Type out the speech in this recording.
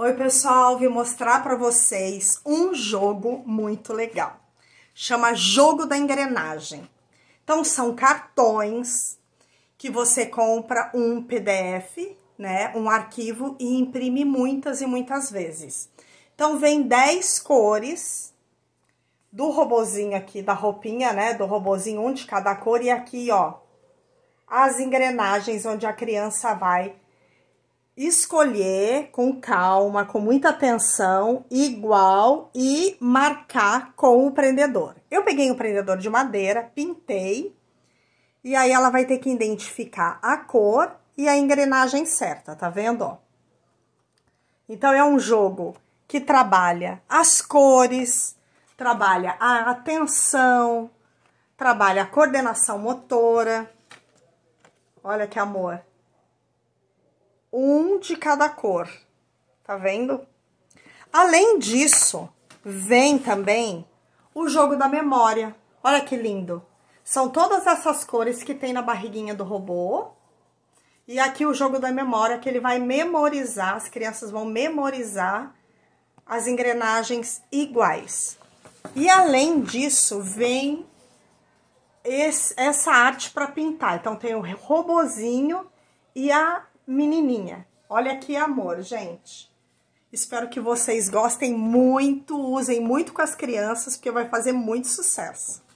Oi, pessoal, vim mostrar para vocês um jogo muito legal. Chama Jogo da Engrenagem. Então são cartões que você compra um PDF, né, um arquivo e imprime muitas e muitas vezes. Então vem 10 cores do robozinho aqui da roupinha, né, do robozinho um de cada cor e aqui, ó, as engrenagens onde a criança vai escolher com calma, com muita atenção, igual e marcar com o prendedor. Eu peguei o um prendedor de madeira, pintei, e aí ela vai ter que identificar a cor e a engrenagem certa, tá vendo? Ó? Então é um jogo que trabalha as cores, trabalha a atenção, trabalha a coordenação motora. Olha que amor! um de cada cor, tá vendo? Além disso, vem também o jogo da memória. Olha que lindo. São todas essas cores que tem na barriguinha do robô. E aqui o jogo da memória, que ele vai memorizar, as crianças vão memorizar as engrenagens iguais. E além disso, vem esse, essa arte para pintar. Então, tem o robozinho e a menininha. Olha que amor, gente. Espero que vocês gostem muito, usem muito com as crianças, porque vai fazer muito sucesso.